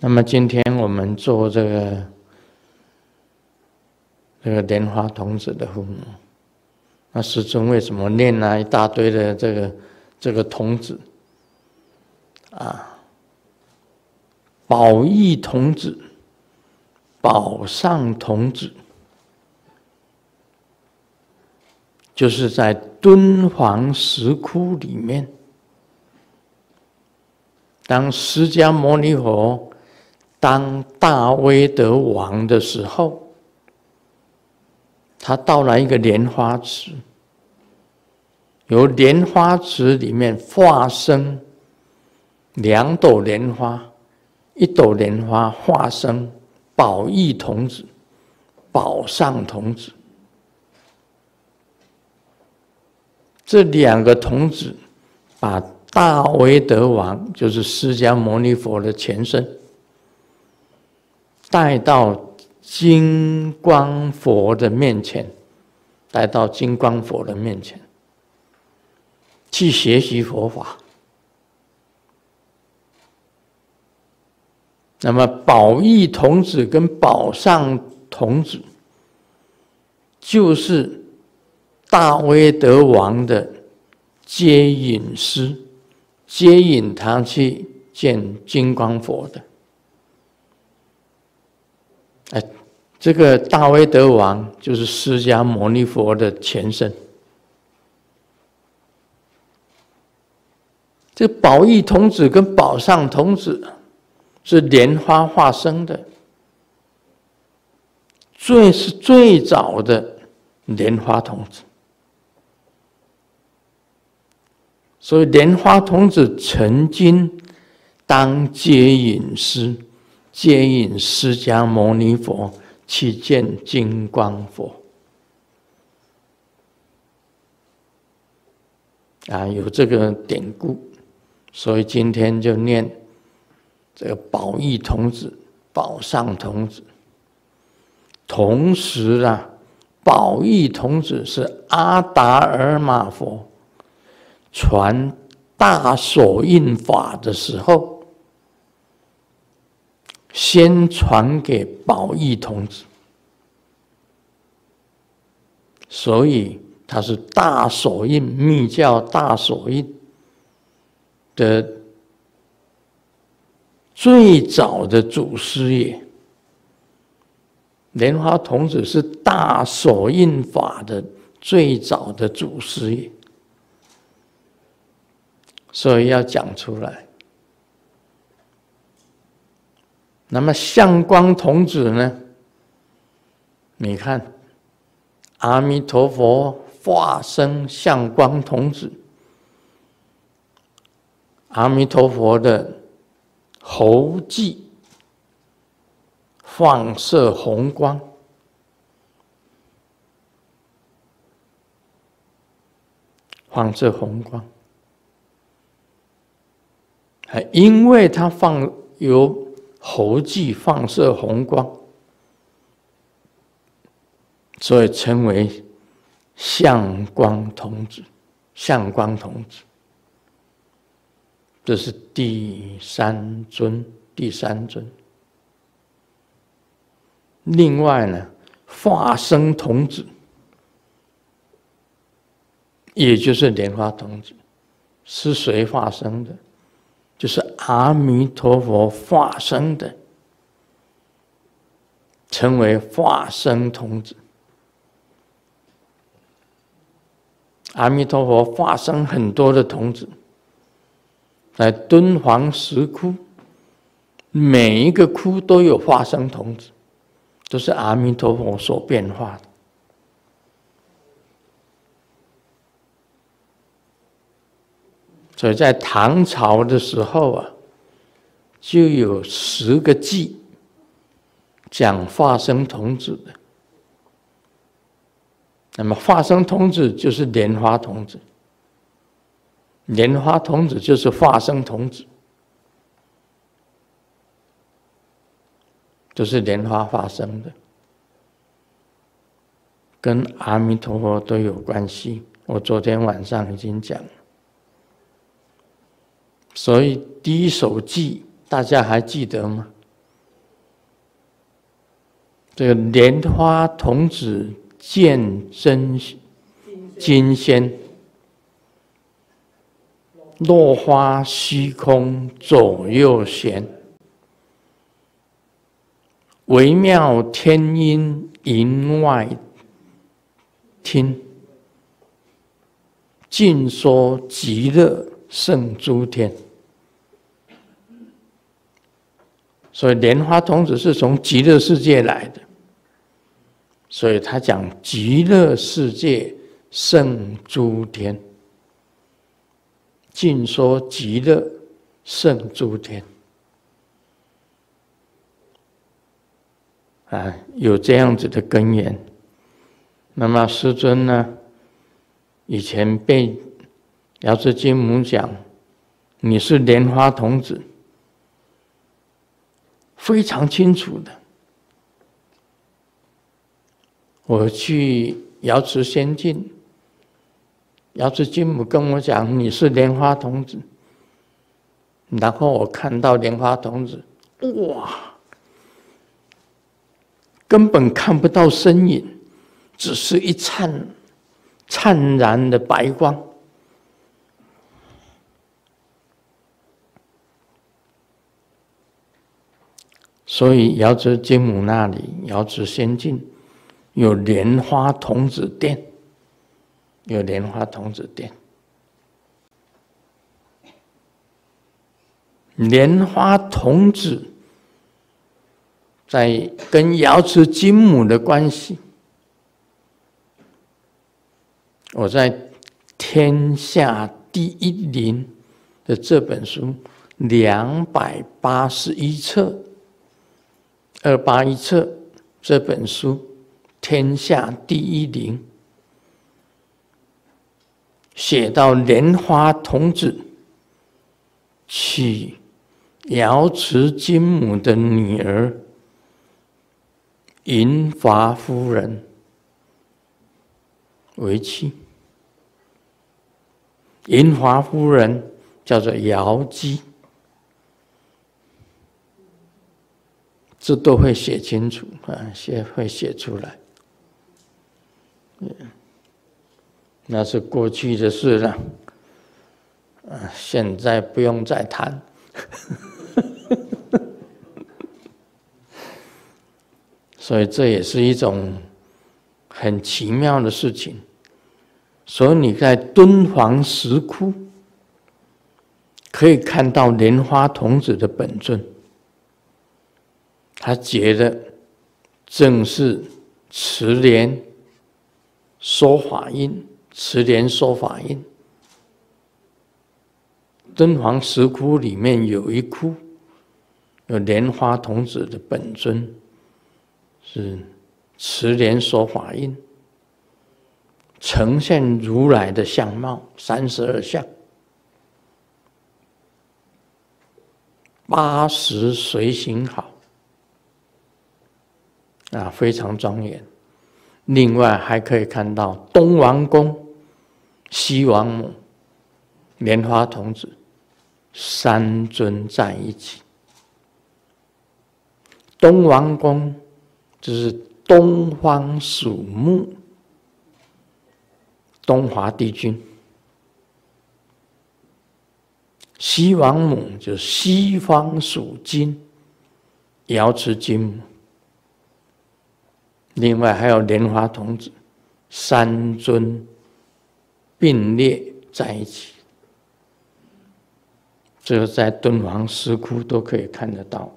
那么今天我们做这个这个莲花童子的父母，那师尊为什么念了一大堆的这个这个童子啊，宝义童子、宝上童子，就是在敦煌石窟里面，当释迦牟尼佛。当大威德王的时候，他到了一个莲花池，由莲花池里面化生两朵莲花，一朵莲花化生宝义童子、宝上童子，这两个童子把大威德王，就是释迦牟尼佛的前身。带到金光佛的面前，带到金光佛的面前去学习佛法。那么宝义童子跟宝善童子，就是大威德王的接引师，接引他去见金光佛的。哎，这个大威德王就是释迦牟尼佛的前身。这宝义童子跟宝上童子是莲花化身的，最是最早的莲花童子。所以莲花童子曾经当接引师。接引释迦牟尼佛去见金光佛，啊，有这个典故，所以今天就念这个宝义童子、宝上童子。同时啊，宝义童子是阿达尔玛佛传大手印法的时候。先传给宝义童子，所以他是大手印密教大手印的最早的祖师爷。莲花童子是大手印法的最早的祖师爷，所以要讲出来。那么相光童子呢？你看，阿弥陀佛化身相光童子，阿弥陀佛的喉际放射红光，放射红光，还因为他放由。喉际放射红光，所以称为相光童子。相光童子，这是第三尊，第三尊。另外呢，化身童子，也就是莲花童子，是谁化身的？就是阿弥陀佛化身的，成为化身童子。阿弥陀佛化身很多的童子，在敦煌石窟，每一个窟都有化身童子，都是阿弥陀佛所变化的。所以在唐朝的时候啊，就有十个纪。讲化生童子的。那么化生童子就是莲花童子，莲花童子就是化生童子，就是莲花发生的，跟阿弥陀佛都有关系。我昨天晚上已经讲。所以第一首偈，大家还记得吗？这个莲花童子见真金仙，落花虚空左右旋，微妙天音云外听，尽说极乐。胜诸天，所以莲花童子是从极乐世界来的，所以他讲极乐世界胜诸天，尽说极乐胜诸天，啊，有这样子的根源。那么师尊呢，以前被。瑶池金母讲：“你是莲花童子，非常清楚的。”我去瑶池仙境，瑶池金母跟我讲：“你是莲花童子。”然后我看到莲花童子，哇，根本看不到身影，只是一灿灿然的白光。所以，瑶池金母那里，瑶池仙境有莲花童子殿，有莲花童子殿。莲花童子在跟瑶池金母的关系，我在《天下第一林》的这本书两百八十一册。《二八一册》这本书，天下第一灵，写到莲花童子娶瑶池金母的女儿银华夫人为妻，银华夫人叫做瑶姬。这都会写清楚啊，写会写出来。嗯，那是过去的事了，啊，现在不用再谈。所以这也是一种很奇妙的事情。所以你在敦煌石窟可以看到莲花童子的本尊。他觉得正是慈莲说法音，慈莲说法音。敦煌石窟里面有一窟，有莲花童子的本尊，是慈莲说法印，呈现如来的相貌，三十二相，八十随行好。啊，非常庄严。另外还可以看到东王公、西王母、莲花童子三尊在一起。东王公就是东方属木，东华帝君；西王母就是西方属金，瑶池金母。另外还有莲花童子三尊并列在一起，这个在敦煌石窟都可以看得到。